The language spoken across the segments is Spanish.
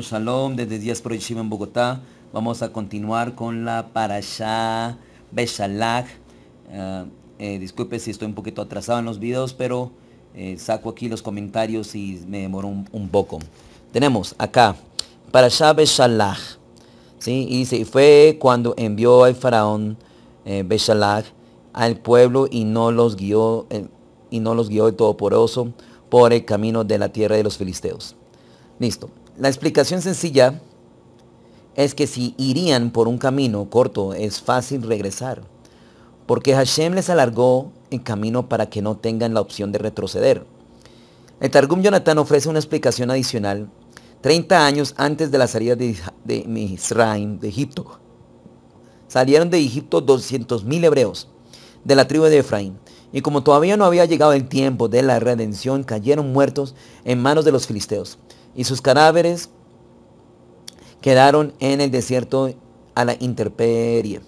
shalom desde Díaz Proyectiva en Bogotá. Vamos a continuar con la Parashá Beshalach. Eh, eh, disculpe si estoy un poquito atrasado en los videos, pero eh, saco aquí los comentarios y me demoró un, poco. Tenemos acá Parashá Beshalach. ¿sí? Y dice, fue cuando envió al faraón eh, al pueblo y no los guió, y no los guió el poroso por el camino de la tierra de los filisteos. Listo. La explicación sencilla es que si irían por un camino corto es fácil regresar, porque Hashem les alargó el camino para que no tengan la opción de retroceder. El Targum Jonathan ofrece una explicación adicional 30 años antes de la salida de, de Misraim, de Egipto. Salieron de Egipto 200.000 hebreos de la tribu de Efraín. Y como todavía no había llegado el tiempo de la redención, cayeron muertos en manos de los filisteos y sus cadáveres quedaron en el desierto a la intemperie.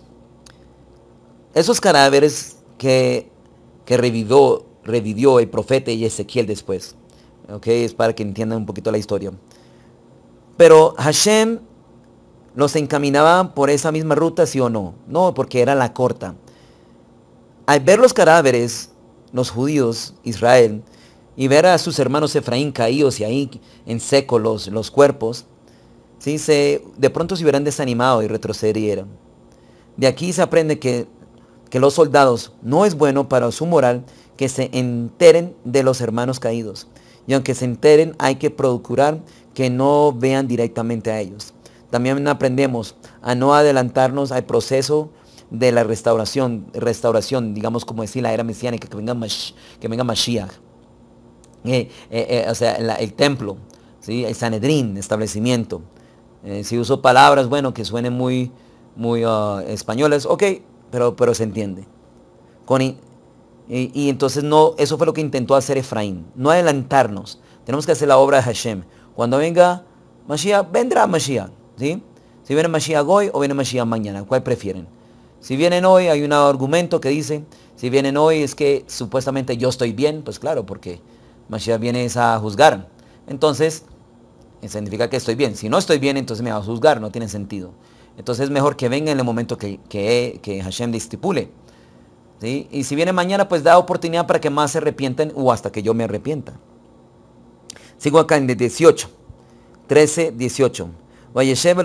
Esos cadáveres que, revivió, el profeta y Ezequiel después. es para que entiendan un poquito la historia. Pero Hashem los encaminaba por esa misma ruta, sí o no. No, porque era la corta. Al ver los cadáveres, los judíos, Israel, y ver a sus hermanos Efraín caídos y ahí en seco los, los cuerpos, de pronto se hubieran desanimado y retrocedieron. De aquí se aprende que, que los soldados no es bueno para su moral que se enteren de los hermanos caídos. Y aunque se enteren, hay que procurar que no vean directamente a ellos. También aprendemos a no adelantarnos al proceso de la restauración, restauración, digamos como decir la era mesiánica, que venga, que venga Mashiach. Eh, eh, eh, o sea, el templo, ¿sí? el Sanedrín, establecimiento. si uso palabras, bueno, que suenen muy, muy ah, españolas, ok, pero, pero se entiende. Con, y, entonces no, eso fue lo que intentó hacer Efraín, no adelantarnos. Tenemos que hacer la obra de Hashem. Cuando venga Mashiach, vendrá Mashiach. ¿sí? Si viene Mashiach hoy o viene Mashiach mañana, ¿cuál prefieren? Si vienen hoy, hay un argumento que dice, si vienen hoy es que supuestamente yo estoy bien, pues claro, porque Mashiach viene es a juzgar. Entonces, significa que estoy bien. Si no estoy bien, entonces me va a juzgar, no tiene sentido. Entonces es mejor que venga en el momento que, que, Hashem le ¿sí? Y si viene mañana, pues da oportunidad para que más se arrepienten o hasta que yo me arrepienta. Sigo acá en el 18. 13, 18. Vayeshev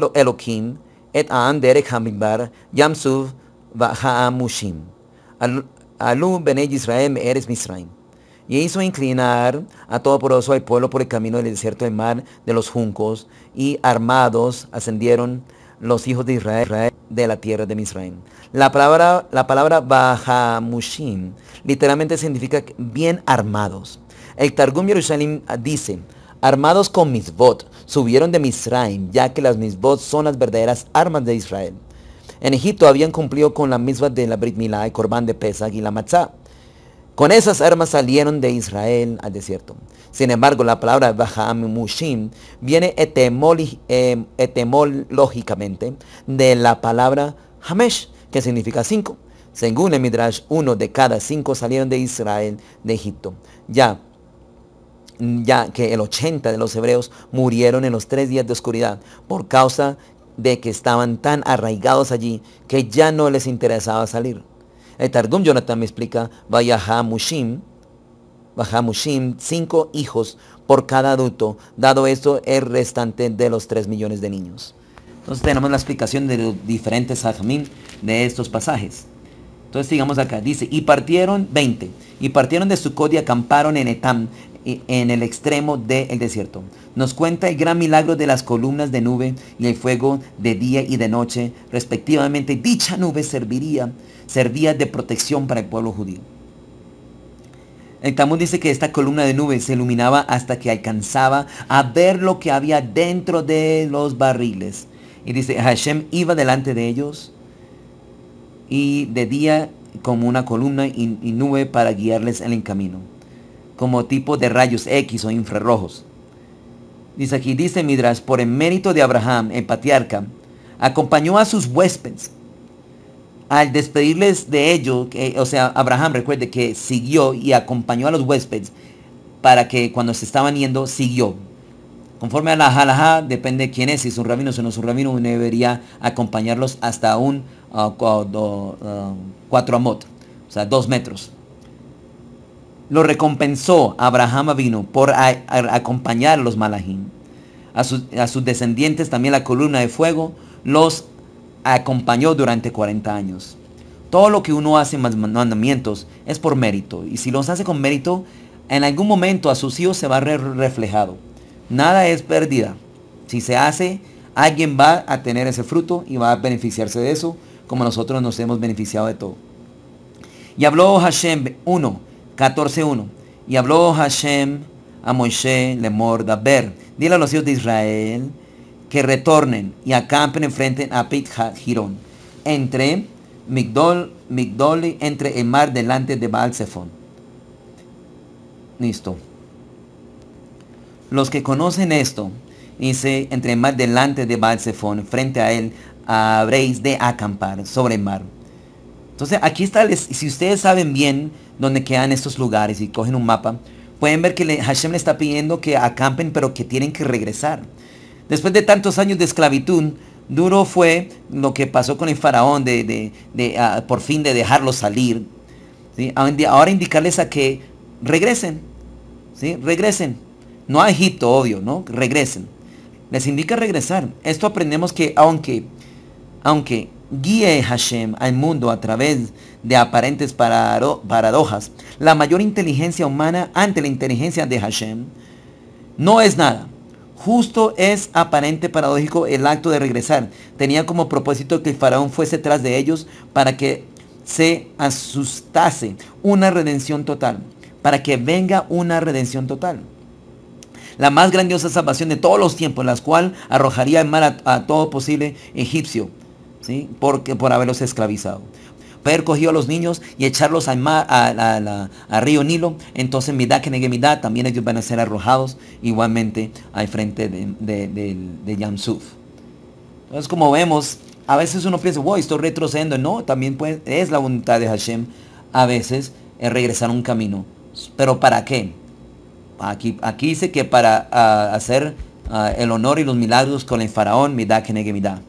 et derek Israel eres misraim y hizo inclinar a todo poroso al pueblo por el camino del desierto de mar de los juncos, y armados ascendieron los hijos de Israel de la tierra de Misraim. La palabra, la palabra literalmente significa bien armados. El Targum Yerushalim dice, armados con misbot, subieron de Misraim, ya que las misbot son las verdaderas armas de Israel. En Egipto habían cumplido con la misma de la Brit Milá, el corbán de Pesach y la matzah. Con esas armas salieron de Israel al desierto. Sin embargo, la palabra Baham Mushim viene etimológicamente em, etemológicamente de la palabra Hamesh, que significa cinco. Según el Midrash, uno de cada cinco salieron de Israel, de Egipto. Ya ya que el 80 de los hebreos murieron en los tres días de oscuridad por causa de que estaban tan arraigados allí que ya no les interesaba salir. El Targum Jonathan me explica, vaya Hamushim, hamushim, cinco hijos por cada adulto, dado esto el restante de los tres millones de niños. Entonces tenemos la explicación de los diferentes ajamim de estos pasajes. Entonces digamos acá, dice, y partieron 20, y partieron de Sucot y acamparon en Etam, en el extremo del desierto. Nos cuenta el gran milagro de las columnas de nube y el fuego de día y de noche, respectivamente. Dicha nube serviría, servía de protección para el pueblo judío. El Talmud dice que esta columna de nube se iluminaba hasta que alcanzaba a ver lo que había dentro de los barriles. Y dice, Hashem iba delante de ellos y de día como una columna y, y nube para guiarles en el camino como tipo de rayos X o infrarrojos. Dice aquí, dice Midras, por el mérito de Abraham, el patriarca, acompañó a sus huéspedes. Al despedirles de ellos, o sea, Abraham recuerde que siguió y acompañó a los huéspedes para que cuando se estaban yendo, siguió. Conforme a la halajá, depende de quién es, si es un rabino o no es un rabino, uno debería acompañarlos hasta un uh, uh, cuatro amot, o sea, dos metros lo recompensó Abraham vino por acompañar a los malahim A, sus descendientes también la columna de fuego los acompañó durante 40 años. Todo lo que uno hace en mandamientos es por mérito. Y si los hace con mérito, en algún momento a sus hijos se va a reflejado. Nada es perdida Si se hace, alguien va a tener ese fruto y va a beneficiarse de eso, como nosotros nos hemos beneficiado de todo. Y habló Hashem 1 14.1. Y habló Hashem a Moisés morda ver, Dile a los hijos de Israel que retornen y acampen enfrente a Pit Girón. Entre Migdol, Migdoli, entre el mar delante de Baal Listo. Los que conocen esto, dice, entre el mar delante de Baal frente a él, habréis de acampar sobre el mar entonces aquí está, si ustedes saben bien dónde quedan estos lugares y cogen un mapa, pueden ver que Hashem le está pidiendo que acampen, pero que tienen que regresar. Después de tantos años de esclavitud, duro fue lo que pasó con el faraón de, ah, por fin de dejarlo salir. Ahora indicarles a que regresen, regresen. No a Egipto, obvio, ¿no? Regresen. Les indica regresar. Esto aprendemos que aunque, aunque guíe Hashem al mundo a través de aparentes paradojas. La mayor inteligencia humana ante la inteligencia de Hashem no es nada. Justo es aparente paradójico el acto de regresar. Tenía como propósito que el faraón fuese tras de ellos para que se asustase una redención total. Para que venga una redención total la más grandiosa salvación de todos los tiempos, en la cual arrojaría el mar a, todo posible egipcio. Porque, por haberlos esclavizado. Haber cogió a los niños y echarlos al río Nilo, entonces Midá que Midá, también ellos van a ser arrojados igualmente al frente de, Yamsuf. Entonces como vemos, a veces uno piensa, wow, estoy retrocediendo. No, también puede, es la voluntad de Hashem a veces es eh, regresar a un camino. Pero ¿para qué? Aquí, aquí dice que para ah, hacer ah, el honor y los milagros con el faraón, Midá que Midá.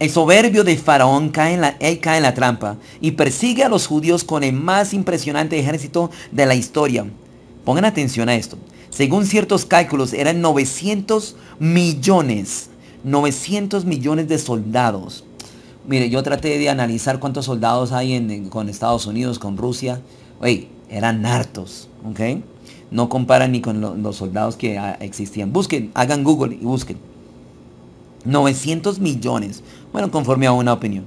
El soberbio de Faraón cae en, la, en la trampa y persigue a los judíos con el más impresionante ejército de la historia. Pongan atención a esto. Según ciertos cálculos, eran 900 millones. 900 millones de soldados. Mire, yo traté de analizar cuántos soldados hay en, con Estados Unidos, con Rusia. Oye, eran hartos, No comparan ni con los soldados que ah, existían. Busquen, hagan Google y busquen. 900 millones. Bueno, conforme a una opinión.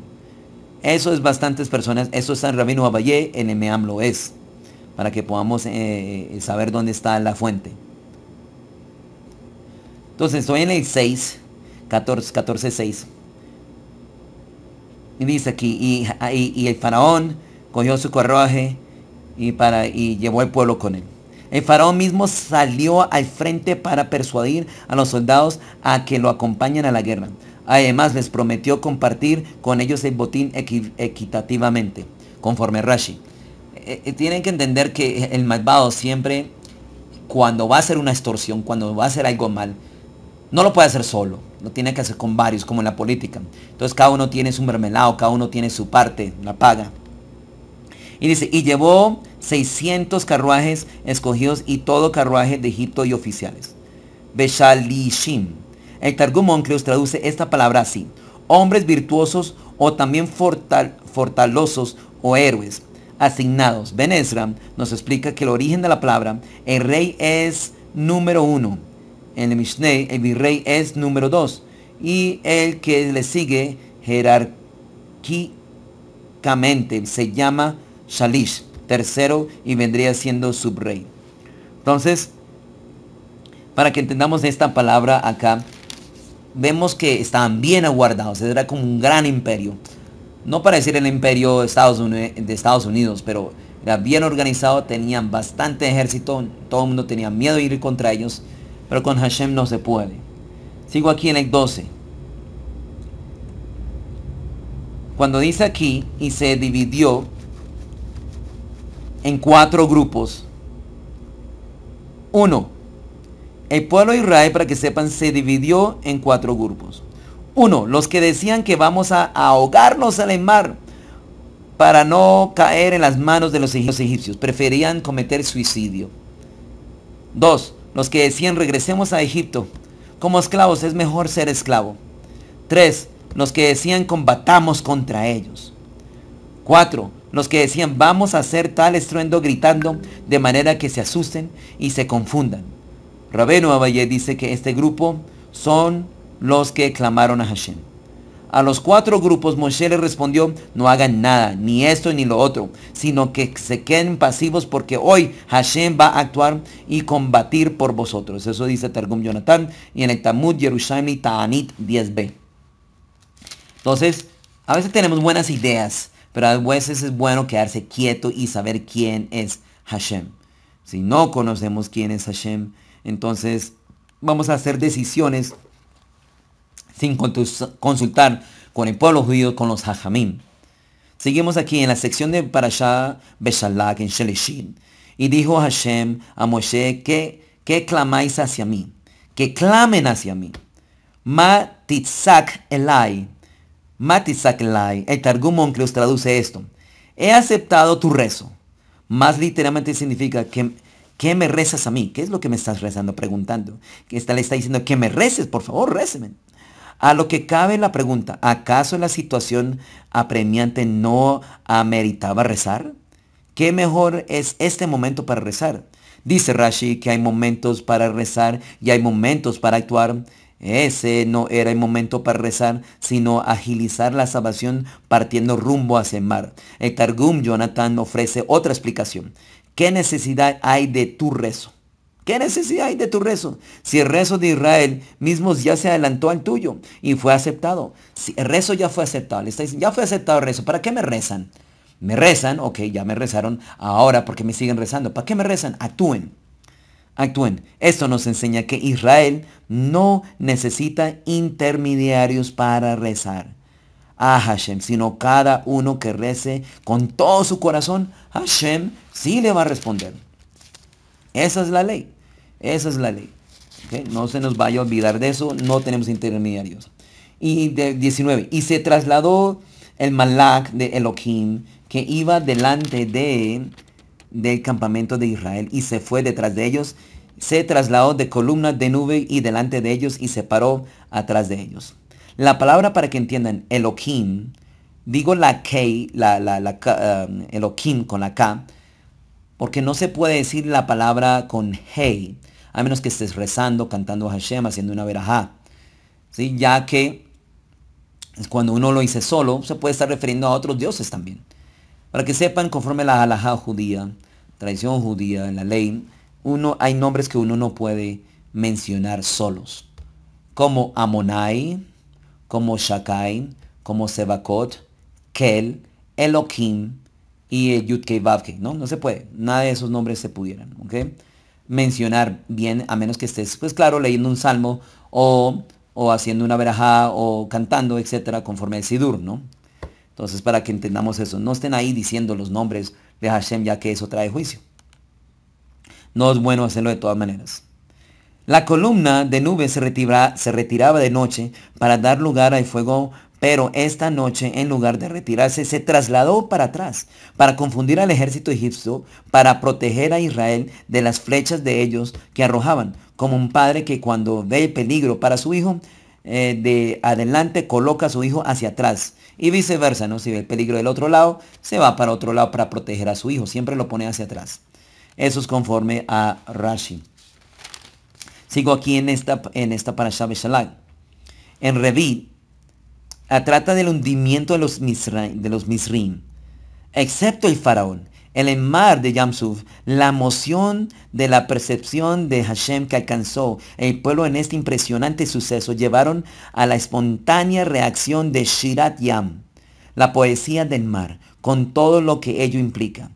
Eso es bastantes personas, eso es San Rabino Abayé, en el lo es, para que podamos eh, saber dónde está la fuente. Entonces, estoy en el 6, 14, 14 6. Y dice aquí, y, el faraón cogió su carruaje y, para, y llevó al pueblo con él. El faraón mismo salió al frente para persuadir a los soldados a que lo acompañen a la guerra. Además les prometió compartir con ellos el botín equitativamente, conforme Rashi. Eh, eh, tienen que entender que el malvado siempre, cuando va a hacer una extorsión, cuando va a hacer algo mal, no lo puede hacer solo, lo tiene que hacer con varios, como en la política. Entonces cada uno tiene su mermelado, cada uno tiene su parte, la paga. Y dice, y llevó 600 carruajes escogidos y todo carruaje de Egipto y oficiales. Beshalishim el Targum traduce esta palabra así. Hombres virtuosos o también fortalosos o héroes asignados. Ben Ezra nos explica que el origen de la palabra, el rey es número uno. En el Mishneh, el virrey es número dos. Y el que le sigue jerárquicamente se llama Shalish, tercero, y vendría siendo subrey. Entonces, para que entendamos esta palabra acá, vemos que estaban bien aguardados, era como un gran imperio. No para decir el imperio de Estados, Unidos, de pero era bien organizado, tenían bastante ejército, todo el mundo tenía miedo de ir contra ellos, pero con Hashem no se puede. Sigo aquí en el 12. Cuando dice aquí, y se dividió en cuatro grupos. Uno, el pueblo Israel, para que sepan, se dividió en cuatro grupos. Uno, los que decían que vamos a ahogarnos en el mar para no caer en las manos de los egipcios. Preferían cometer suicidio. Dos, los que decían regresemos a Egipto. Como esclavos es mejor ser esclavo. Tres, los que decían combatamos contra ellos. Cuatro, los que decían vamos a hacer tal estruendo gritando de manera que se asusten y se confundan. Rabenu Abaye dice que este grupo son los que clamaron a Hashem. A los cuatro grupos Moshe le respondió, no hagan nada, ni esto ni lo otro, sino que se queden pasivos porque hoy Hashem va a actuar y combatir por vosotros. Eso dice Targum Jonathan y en el Tamud Yerushalmi Ta'anit 10b. Entonces, a veces tenemos buenas ideas, pero a veces es bueno quedarse quieto y saber quién es Hashem. Si no conocemos quién es Hashem, entonces, vamos a hacer decisiones sin consultar con el pueblo judío, con los hajamim. Seguimos aquí en la sección de Parashah Beshalak en Shelishim. Y dijo Hashem a Moshe, que, que clamáis hacia mí? Que clamen hacia mí. Matitzak elai. matitzak El Targumon que los traduce esto. He aceptado tu rezo. Más literalmente significa que ¿Qué me rezas a mí? ¿Qué es lo que me estás rezando? Preguntando. ¿Qué está le está diciendo que me reces, por favor, réceme. A lo que cabe la pregunta, ¿acaso la situación apremiante no ameritaba rezar? ¿Qué mejor es este momento para rezar? Dice Rashi que hay momentos para rezar y hay momentos para actuar. Ese no era el momento para rezar, sino agilizar la salvación partiendo rumbo hacia el mar. El Targum Jonathan ofrece otra explicación. ¿Qué necesidad hay de tu rezo? ¿Qué necesidad hay de tu rezo? Si el rezo de Israel mismos ya se adelantó al tuyo y fue aceptado. Si el rezo ya fue aceptado. Le está diciendo, ya fue aceptado el rezo. ¿Para qué me rezan? Me rezan, ok, ya me rezaron ahora porque me siguen rezando. ¿Para qué me rezan? Actúen. Actúen. Esto nos enseña que Israel no necesita intermediarios para rezar a Hashem, sino cada uno que rece con todo su corazón, Hashem sí le va a responder. Esa es la ley. Esa es la ley. No se nos vaya a olvidar de eso. No tenemos intermediarios. Y de 19. Y se trasladó el malak de Elohim que iba delante de, del campamento de Israel y se fue detrás de ellos. Se trasladó de columnas de nube y delante de ellos y se paró atrás de ellos. La palabra para que entiendan, Elohim, digo la K, la, um, Elohim con la K, porque no se puede decir la palabra con Hey, a menos que estés rezando, cantando Hashem, haciendo una verajá. ¿sí? Ya que cuando uno lo dice solo, se puede estar refiriendo a otros dioses también. Para que sepan, conforme la halajá judía, tradición judía, en la ley, uno, hay nombres que uno no puede mencionar solos, como Amonai, como Shakain, como Sebakot, Kel, Elohim y el ¿no? No se puede, nada de esos nombres se pudieran, ¿ok? Mencionar bien, a menos que estés, pues claro, leyendo un salmo o, o haciendo una verajá o cantando, etcétera, conforme el Sidur, ¿no? Entonces, para que entendamos eso, no estén ahí diciendo los nombres de Hashem, ya que eso trae juicio. No es bueno hacerlo de todas maneras. La columna de nubes se, retiraba de noche para dar lugar al fuego, pero esta noche, en lugar de retirarse, se trasladó para atrás, para confundir al ejército egipcio, para proteger a Israel de las flechas de ellos que arrojaban, como un padre que cuando ve el peligro para su hijo, eh, de adelante coloca a su hijo hacia atrás y viceversa, ¿no? Si ve el peligro del otro lado, se va para otro lado para proteger a su hijo, siempre lo pone hacia atrás. Eso es conforme a Rashi. Sigo aquí en esta, en esta parasha En Revi, trata del hundimiento de los, misrín de los excepto el faraón. el mar de Yamsuf, la moción de la percepción de Hashem que alcanzó el pueblo en este impresionante suceso llevaron a la espontánea reacción de Shirat Yam, la poesía del mar, con todo lo que ello implica.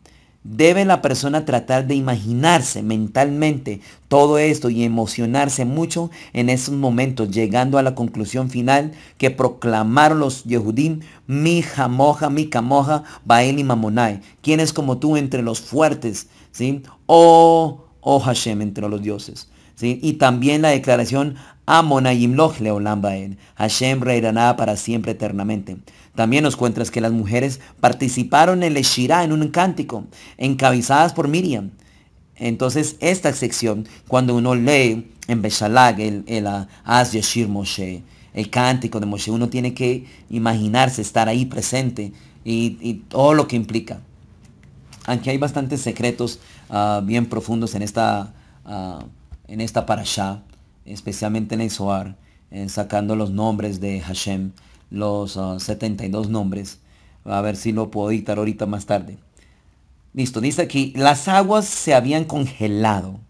Debe la persona tratar de imaginarse mentalmente todo esto y emocionarse mucho en esos momentos, llegando a la conclusión final que proclamaron los Yehudim, mi jamoja, mi camoja, bael y mamonai. ¿Quién es como tú entre los fuertes? ¿Sí? Oh, oh, Hashem entre los dioses. Y también la declaración, Amona Yimloch Leolam Bael, Hashem nada para siempre eternamente. También nos cuentas que las mujeres participaron en el shirá, en un cántico, encabezadas por Miriam. Entonces, esta sección, cuando uno lee en Beshalag el, el As ah, Yashir Moshe, el cántico de Moshe, uno tiene que imaginarse estar ahí presente y, todo lo que implica. Aunque hay bastantes secretos ah, bien profundos en esta, parasha, en esta parashá, especialmente en el sacando los nombres de Hashem, los 72 ah, nombres. A ver si lo puedo editar ahorita más tarde. Listo, dice aquí, las aguas se habían congelado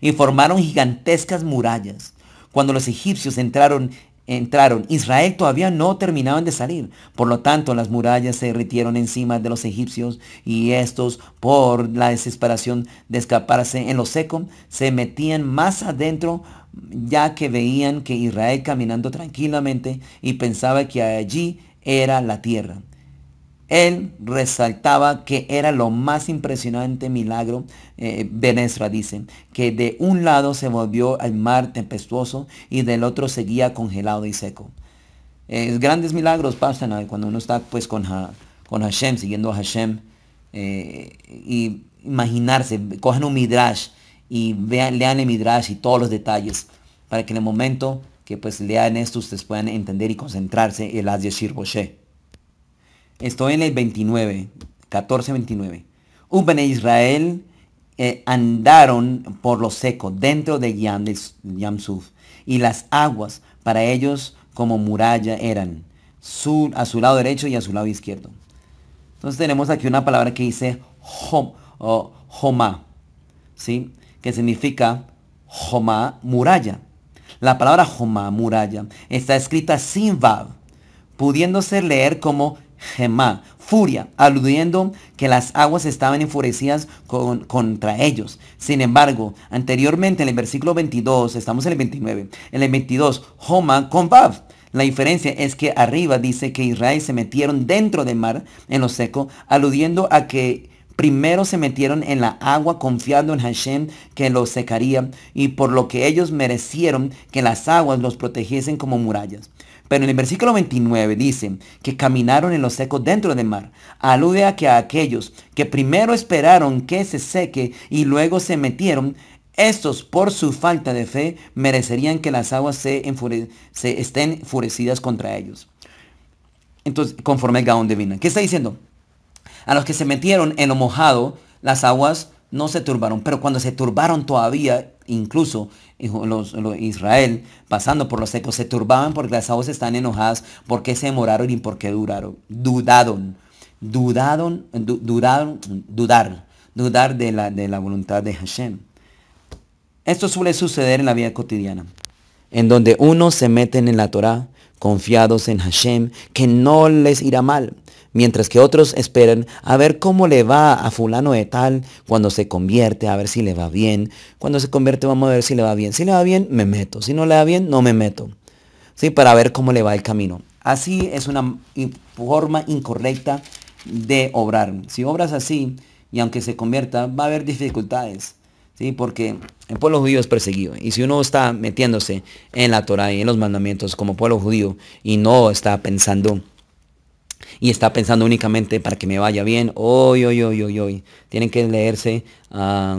y formaron gigantescas murallas. Cuando los egipcios entraron entraron, Israel todavía no terminaban de salir. Por lo tanto, las murallas se derritieron encima de los egipcios y estos, por la desesperación de escaparse en lo seco, se metían más adentro ya que veían que Israel caminando tranquilamente y pensaba que allí era la tierra. Él resaltaba que era lo más impresionante milagro, eh, Benesra dice, que de un lado se volvió al mar tempestuoso y del otro seguía congelado y seco. grandes milagros pasan cuando uno está pues con, Hashem, siguiendo a Hashem, eh, y imaginarse, cojan un midrash y lean el midrash y todos los detalles, para que en el momento que pues lean esto ustedes puedan entender y concentrarse el las de Boshe. Estoy en el 29, 14-29. Uben Israel eh, andaron por lo seco dentro de Yamsuf, y las aguas para ellos como muralla eran, a su lado derecho y a su lado izquierdo. Entonces tenemos aquí una palabra que dice hom, homa, ¿sí? que significa homa, muralla. La palabra homa, muralla, está escrita sin vav, Pudiéndose leer como Gemá, furia, aludiendo que las aguas estaban enfurecidas contra ellos. Sin embargo, anteriormente en el versículo 22, estamos en el 29, en el 22, Homa con bab. La diferencia es que arriba dice que Israel se metieron dentro del mar, en lo seco, aludiendo a que primero se metieron en la agua confiando en Hashem que los secaría y por lo que ellos merecieron que las aguas los protegiesen como murallas. Pero en el versículo 29 dice que caminaron en lo secos dentro del mar. Alude a que a aquellos que primero esperaron que se seque y luego se metieron, estos por su falta de fe merecerían que las aguas se, estén enfurecidas contra ellos. Entonces, conforme el Gaón divina. ¿Qué está diciendo? A los que se metieron en lo mojado, las aguas no se turbaron, pero cuando se turbaron todavía, incluso los, Israel, pasando por los secos, se turbaban porque las aguas están enojadas, porque se demoraron y porque duraron, dudaron, dudaron, dudaron, dudaron, dudar, dudar de la, voluntad de Hashem. Esto suele suceder en la vida cotidiana, en donde uno se mete en la Torah, confiados en Hashem, que no les irá mal, mientras que otros esperan a ver cómo le va a fulano de tal cuando se convierte, a ver si le va bien. Cuando se convierte vamos a ver si le va bien. Si le va bien, me meto. Si no le va bien, no me meto. ¿Sí? Para ver cómo le va el camino. Así es una forma incorrecta de obrar. Si obras así, y aunque se convierta, va a haber dificultades. ¿sí? porque el pueblo judío es perseguido. Y si uno está metiéndose en la Torah y en los mandamientos como pueblo judío y no está pensando y está pensando únicamente para que me vaya bien, hoy, hoy, hoy, hoy, hoy, tienen que leerse a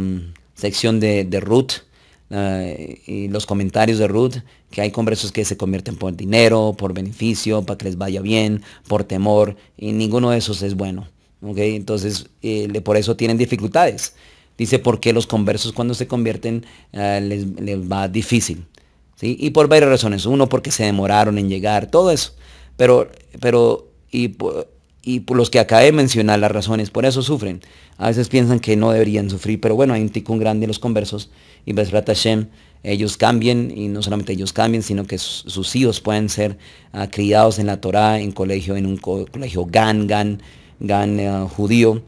sección de, Ruth. Eh, y los comentarios de Ruth, que hay conversos que se convierten por dinero, por beneficio, para que les vaya bien, por temor, y ninguno de esos es bueno. Entonces, eh, por eso tienen dificultades. Dice, por qué los conversos cuando se convierten eh, les, va difícil. ¿sí? Y por varias razones. Uno, porque se demoraron en llegar, todo eso. Pero, pero y, por los que acabé de mencionar las razones, por eso sufren. A veces piensan que no deberían sufrir, pero bueno, hay un ticún grande en los conversos. Y Besrat Hashem, ellos cambien, y no solamente ellos cambien, sino que sus hijos pueden ser ah, criados en la Torah, en colegio, en un colegio gan, gan, gan ah, judío.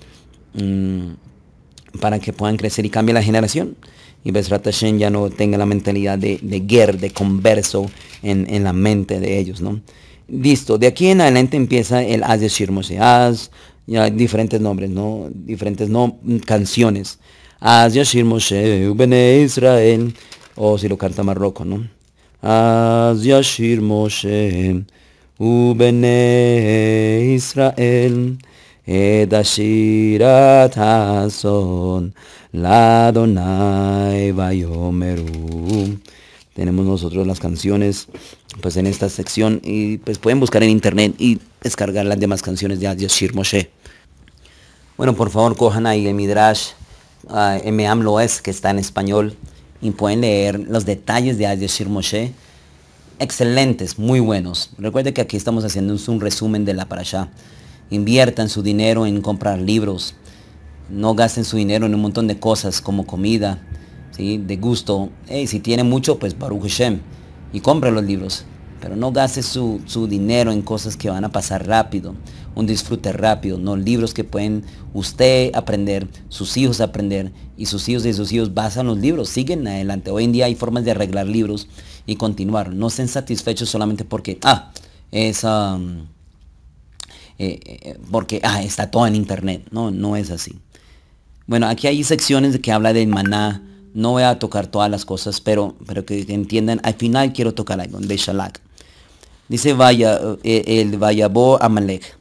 Mm, para que puedan crecer y cambie la generación. Y Besrat Hashem ya no tenga la mentalidad de, de guerra, de converso en, la mente de ellos, ¿no? Listo, de aquí en adelante empieza el As de Moshe ya hay diferentes nombres, ¿no? Diferentes no, canciones. As Yashir Moshe, Ubene Israel, o si lo canta Marroco, ¿no? As Yashir Moshe, Ubene Israel. Tenemos nosotros las canciones pues en esta sección y pues pueden buscar en internet y descargar las demás canciones de Shir Moshe. Bueno, por favor cojan ahí el Midrash uh, que está en español y pueden leer los detalles de Shir Moshe excelentes, muy buenos. Recuerde que aquí estamos haciendo un resumen de la para allá. Inviertan su dinero en comprar libros. No gasten su dinero en un montón de cosas como comida, ¿sí? de gusto. Y si tiene mucho, pues Baruch Hashem. Y compre los libros. Pero no gaste su, dinero en cosas que van a pasar rápido. Un disfrute rápido. No libros que pueden usted aprender, sus hijos aprender. Y sus hijos y sus hijos basan los libros. Siguen adelante. Hoy en día hay formas de arreglar libros y continuar. No estén satisfechos solamente porque, ah, esa um, eh, eh, porque ah, está todo en internet. No, no es así. Bueno, aquí hay secciones que habla de maná. No voy a tocar todas las cosas, pero, pero que entiendan. Al final quiero tocar algo de Shalak. Dice vaya, eh, el Vayabó Amalek.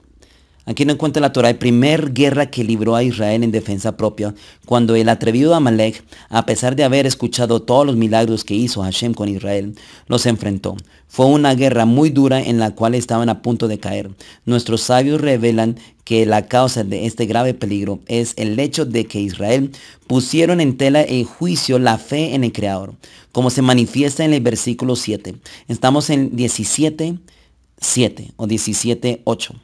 Aquí no encuentra la Torah el primer guerra que libró a Israel en defensa propia, cuando el atrevido Amalek, a pesar de haber escuchado todos los milagros que hizo Hashem con Israel, los enfrentó. Fue una guerra muy dura en la cual estaban a punto de caer. Nuestros sabios revelan que la causa de este grave peligro es el hecho de que Israel pusieron en tela en juicio la fe en el Creador, como se manifiesta en el versículo 7. Estamos en 17, 7 o 17, 8.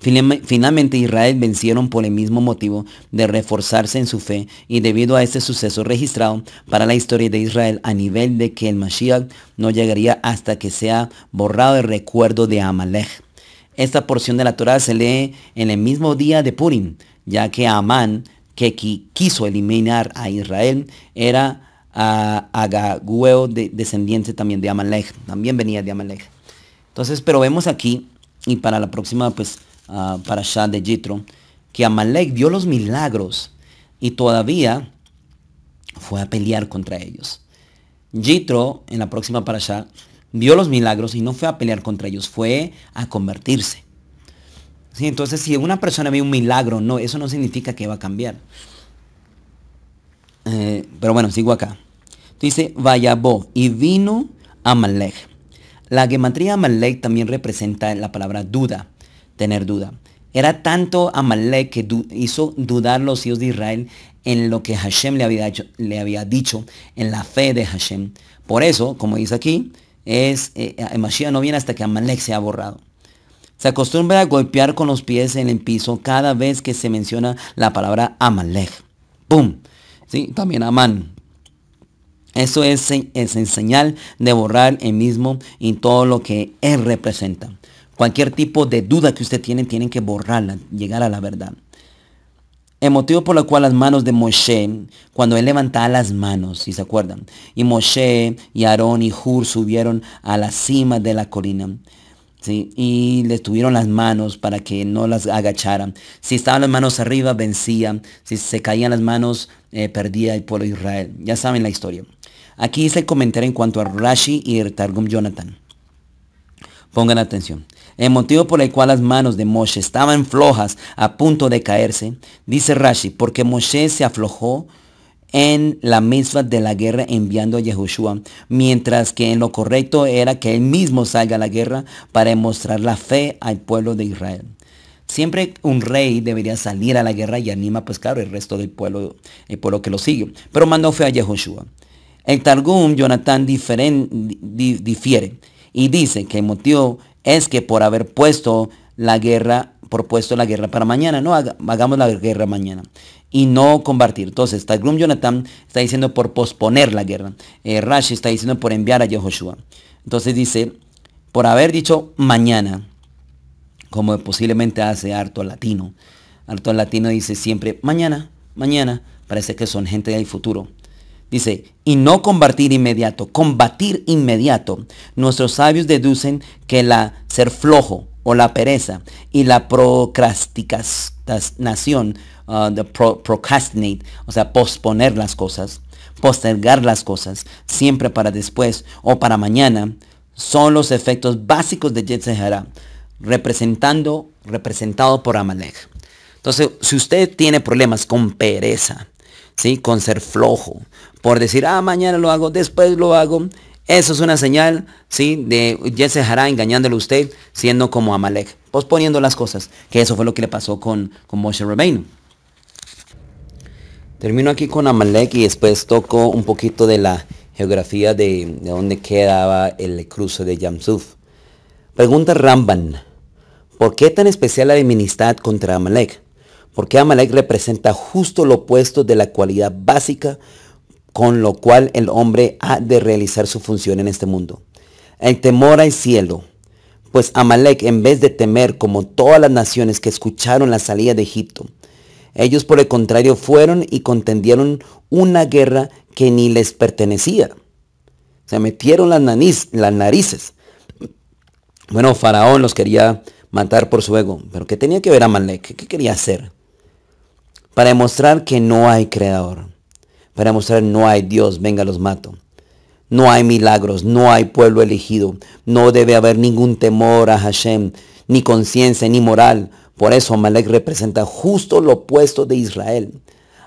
Finalmente Israel vencieron por el mismo motivo de reforzarse en su fe y debido a este suceso registrado para la historia de Israel a nivel de que el Mashiach no llegaría hasta que sea borrado el recuerdo de Amalek. Esta porción de la Torah se lee en el mismo día de Purim, ya que Amán, que quiso eliminar a Israel, era a ah, descendiente también de Amalek, también venía de Amalek. Entonces, pero vemos aquí, y para la próxima, pues Ah, para Shad de Jitro, que Amalek vio los milagros y todavía fue a pelear contra ellos. Jitro, en la próxima para allá, vio los milagros y no fue a pelear contra ellos, fue a convertirse. Sí, entonces, si una persona ve un milagro, no, eso no significa que va a cambiar. Eh, pero bueno, sigo acá. Dice, vaya Bo y vino Amalek. La gematría Amalek también representa la palabra duda tener duda. Era tanto Amalek que hizo dudar los hijos de Israel en lo que Hashem le había, le había, dicho, en la fe de Hashem. Por eso, como dice aquí, es, eh, eh, Mashiach no viene hasta que Amalek sea borrado. Se acostumbra a golpear con los pies en el piso cada vez que se menciona la palabra Amalek. ¡Pum! ¿Sí? También Amán. Eso es, es en señal de borrar el mismo y todo lo que él representa. Cualquier tipo de duda que usted tiene, tienen que borrarla, llegar a la verdad. El motivo por el cual las manos de Moshe, cuando él levantaba las manos, si se acuerdan, y Moshe y Aarón y Hur subieron a la cima de la colina, ¿sí? y le tuvieron las manos para que no las agacharan. Si estaban las manos arriba, vencía. Si se caían las manos, eh, perdía el pueblo de Israel. Ya saben la historia. Aquí hice el comentario en cuanto a Rashi y el Targum Jonathan. Pongan atención. El motivo por el cual las manos de Moshe estaban flojas a punto de caerse, dice Rashi, porque Moshe se aflojó en la misma de la guerra enviando a Yehoshua, mientras que en lo correcto era que él mismo salga a la guerra para mostrar la fe al pueblo de Israel. Siempre un rey debería salir a la guerra y anima, pues claro, el resto del pueblo, el pueblo que lo sigue. Pero mandó fe a Yehoshua. El Targum, Jonathan, difiere y dice que el motivo es que por haber puesto la guerra, por puesto la guerra para mañana, no hagamos la guerra mañana y no combatir. Entonces, Tagrum Jonathan está diciendo por posponer la guerra. Eh, Rashi está diciendo por enviar a Yehoshua. Entonces dice, por haber dicho mañana, como posiblemente hace harto latino. Harto latino dice siempre mañana, mañana. Parece que son gente del futuro. Dice, y no combatir inmediato, combatir inmediato. Nuestros sabios deducen que la ser flojo o la pereza y la procrastinación, uh, procrastinate, o sea, posponer las cosas, postergar las cosas, siempre para después o para mañana, son los efectos básicos de Yetzirah, representando, representado por Amalek. Entonces, si usted tiene problemas con pereza, ¿sí? con ser flojo, por decir, ah, mañana lo hago, después lo hago. Eso es una señal, ¿sí? De ya se hará a usted, siendo como Amalek, posponiendo las cosas. Que eso fue lo que le pasó con, con Moshe Rabbeinu. Termino aquí con Amalek y después toco un poquito de la geografía de, donde quedaba el cruce de Yamsuf. Pregunta Ramban. ¿Por qué tan especial la enemistad contra Amalek? ¿Por qué Amalek representa justo lo opuesto de la cualidad básica con lo cual el hombre ha de realizar su función en este mundo. El temor al cielo, pues Amalek en vez de temer como todas las naciones que escucharon la salida de Egipto, ellos por el contrario fueron y contendieron una guerra que ni les pertenecía. Se metieron las, narices. Bueno, Faraón los quería matar por su ego, pero ¿qué tenía que ver Amalek? ¿Qué quería hacer? Para demostrar que no hay creador para mostrar no hay Dios, venga los mato. No hay milagros, no hay pueblo elegido, no debe haber ningún temor a Hashem, ni conciencia, ni moral. Por eso Amalek representa justo lo opuesto de Israel.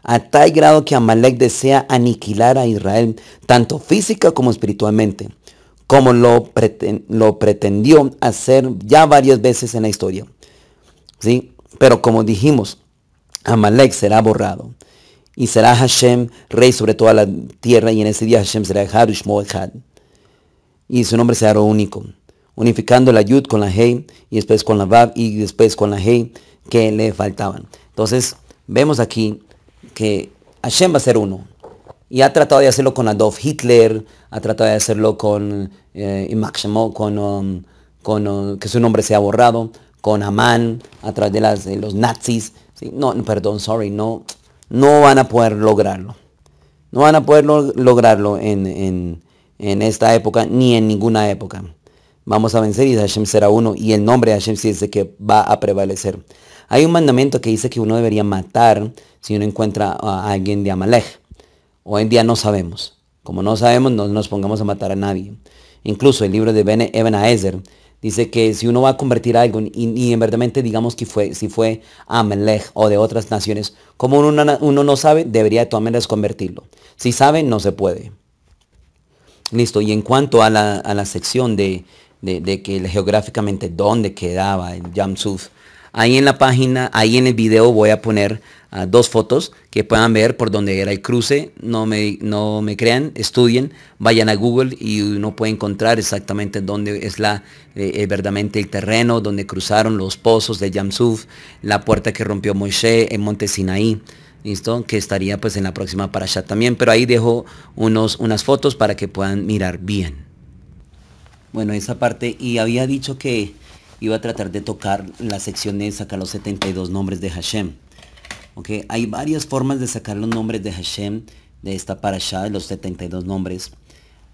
A tal grado que Amalek desea aniquilar a Israel, tanto física como espiritualmente, como lo, lo pretendió hacer ya varias veces en la historia. ¿Sí? Pero como dijimos, Amalek será borrado y será Hashem rey sobre toda la tierra y en ese día Hashem será Harush Echad. Y su nombre será único, unificando la Yud con la Hei y después con la Vav y después con la Hei que le faltaban. Entonces vemos aquí que Hashem va a ser uno. Y ha tratado de hacerlo con Adolf Hitler, ha tratado de hacerlo con eh, con, um, um, que su nombre sea borrado, con Amán, a través de, los nazis. no, perdón, sorry, no, no van a poder lograrlo. No van a poder lograrlo en, esta época ni en ninguna época. Vamos a vencer y Hashem será uno y el nombre de Hashem sí dice que va a prevalecer. Hay un mandamiento que dice que uno debería matar si uno encuentra a alguien de Amalek. Hoy en día no sabemos. Como no sabemos, no nos pongamos a matar a nadie. Incluso el libro de Bene Eben Dice que si uno va a convertir algo y, en verdaderamente digamos que fue, si fue Amelech o de otras naciones, como uno, no sabe, debería de todas maneras convertirlo. Si sabe, no se puede. Listo, y en cuanto a la, sección de, de, que geográficamente dónde quedaba el Yamsuf, ahí en la página, ahí en el video voy a poner dos fotos que puedan ver por donde era el cruce. No me, no me crean, estudien, vayan a Google y uno puede encontrar exactamente dónde es la, eh, eh, verdaderamente el terreno, donde cruzaron los pozos de Yamsuf, la puerta que rompió Moisés en Monte Sinaí. ¿listo? Que estaría pues en la próxima para allá también, pero ahí dejo unos, unas fotos para que puedan mirar bien. Bueno, esa parte, y había dicho que iba a tratar de tocar la sección de sacar los 72 nombres de Hashem. Ok, Hay varias formas de sacar los nombres de Hashem de esta parasha, de los 72 nombres.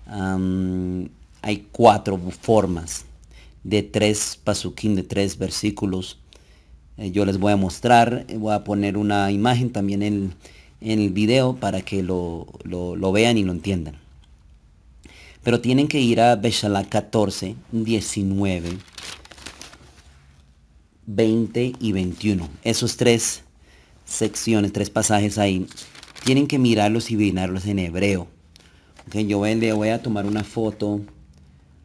hay cuatro formas de tres pasukim, de tres versículos. Eh, yo les voy a mostrar, eh, voy a poner una imagen también en, el video para que lo, vean y lo entiendan. Pero tienen que ir a Beshalá 14, 19, 20 y 21. Esos tres secciones, tres pasajes ahí, tienen que mirarlos y vinarlos en hebreo. que yo le voy a tomar una foto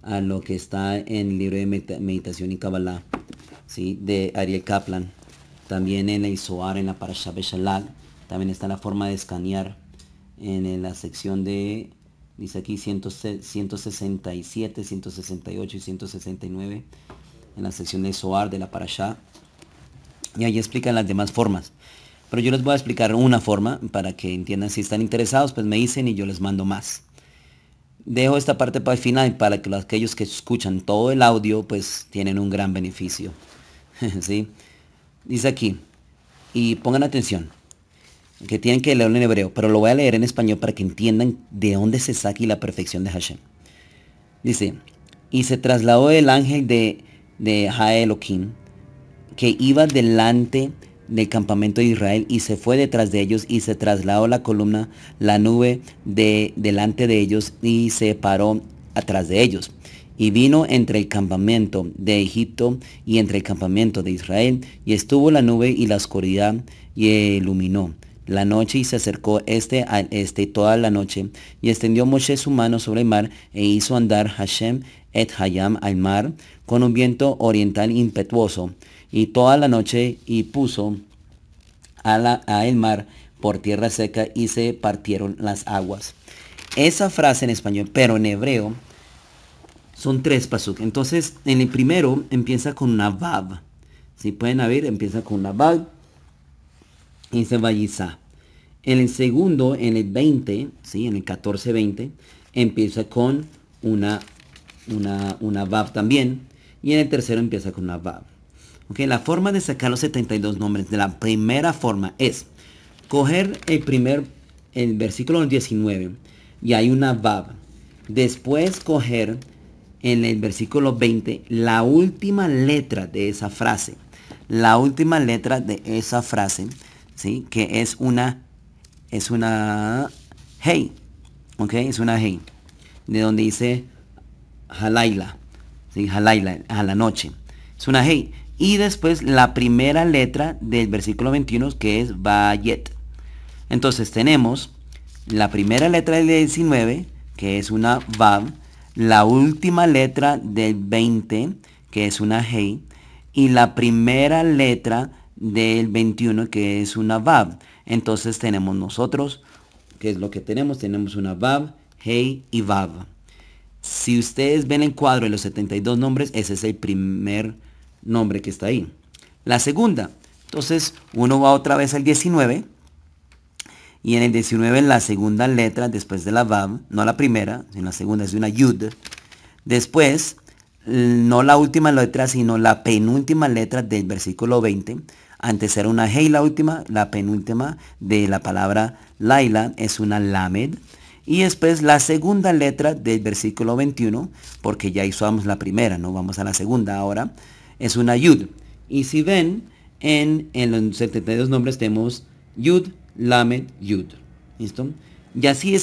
a lo que está en el libro de meditación y Kabbalah, ¿sí? de Ariel Kaplan. También en el Isoar, en la Parashah Beshalal, también está la forma de escanear en la sección de, dice aquí 167, 168 y 169, en la sección de Soar de la Parashá Y ahí explican las demás formas. Pero yo les voy a explicar una forma para que entiendan si están interesados, pues me dicen y yo les mando más. Dejo esta parte para el final para que aquellos que escuchan todo el audio pues tienen un gran beneficio. ¿Sí? Dice aquí, y pongan atención, que tienen que leerlo en hebreo, pero lo voy a leer en español para que entiendan de dónde se saca la perfección de Hashem. Dice, y se trasladó el ángel de, de Kim... que iba delante del campamento de Israel y se fue detrás de ellos y se trasladó la columna, la nube de delante de ellos y se paró atrás de ellos. Y vino entre el campamento de Egipto y entre el campamento de Israel, y estuvo la nube y la oscuridad, y iluminó la noche y se acercó este a este toda la noche, y extendió Moshe su mano sobre el mar, e hizo andar Hashem et Hayam al mar, con un viento oriental impetuoso, y toda la noche y puso a, la, el mar por tierra seca y se partieron las aguas. Esa frase en español, pero en hebreo, son tres pasuk. Entonces, en el primero empieza con una vav. Si pueden abrir, empieza con una vav y se valliza. En el segundo, en el 20, ¿sí? en el 14-20, empieza con una, una, también. Y en el tercero empieza con una vav. Okay, la forma de sacar los 72 nombres de la primera forma es coger el primer, el versículo 19 y hay una vav. Después coger en el versículo 20 la última letra de esa frase. La última letra de esa frase, ¿sí? Que es una, es una hey. ¿Ok? Es una hey. De donde dice Halaila. ¿sí? Halaila, a la noche. Es una hey y después la primera letra del versículo 21 que es VAYET Entonces tenemos la primera letra del 19 que es una Vav, la última letra del 20 que es una HEY y la primera letra del 21 que es una Vav. Entonces tenemos nosotros, que es lo que tenemos? Tenemos una Vav, HEY y Vav. Si ustedes ven el cuadro de los 72 nombres, ese es el primer nombre que está ahí. La segunda, entonces uno va otra vez al 19 y en el 19 en la segunda letra después de la Vav, no la primera, sino la segunda es una Yud. Después, no la última letra, sino la penúltima letra del versículo 20. Antes era una y la última, la penúltima de la palabra Laila es una Lamed. Y después la segunda letra del versículo 21, porque ya hizo la primera, no vamos a la segunda ahora es una yud. Y si ven, en, en los 72 nombres tenemos yud, lamed, yud. ¿Listo? Y así es,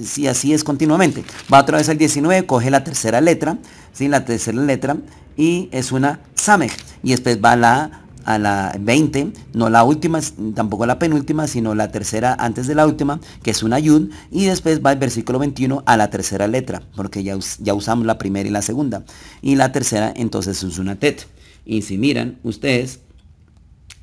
si así es continuamente. Va otra vez al 19, coge la tercera letra, ¿sí? la tercera letra, y es una samej. Y después va la a la 20, no la última, tampoco la penúltima, sino la tercera antes de la última, que es una yud, y después va el versículo 21 a la tercera letra, porque ya, ya usamos la primera y la segunda. Y la tercera entonces es una tet. Y si miran ustedes,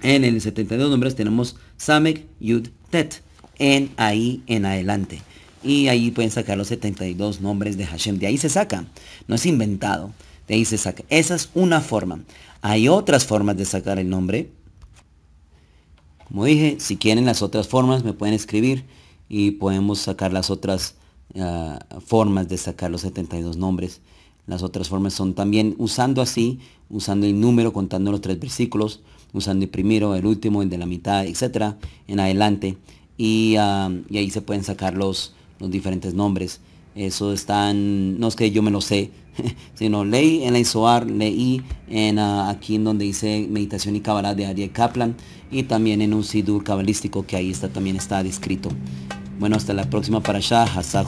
en el 72 nombres tenemos Samek Yud Tet, en ahí en adelante. Y ahí pueden sacar los 72 nombres de Hashem. De ahí se saca. No es inventado. De ahí se saca. Esa es una forma. Hay otras formas de sacar el nombre. Como dije, si quieren las otras formas me pueden escribir y podemos sacar las otras ah, formas de sacar los 72 nombres. Las otras formas son también usando así, usando el número, contando los tres versículos, usando el primero, el último, el de la mitad, etcétera, en adelante. Y, ah, ahí se pueden sacar los, los diferentes nombres. Eso están, no es que yo me lo sé, sino leí en la ISOAR, leí en, ah, aquí en donde dice meditación y cabalá de Ariel Kaplan y también en un sidur cabalístico que ahí está, también está descrito. Bueno, hasta la próxima para allá. Hasta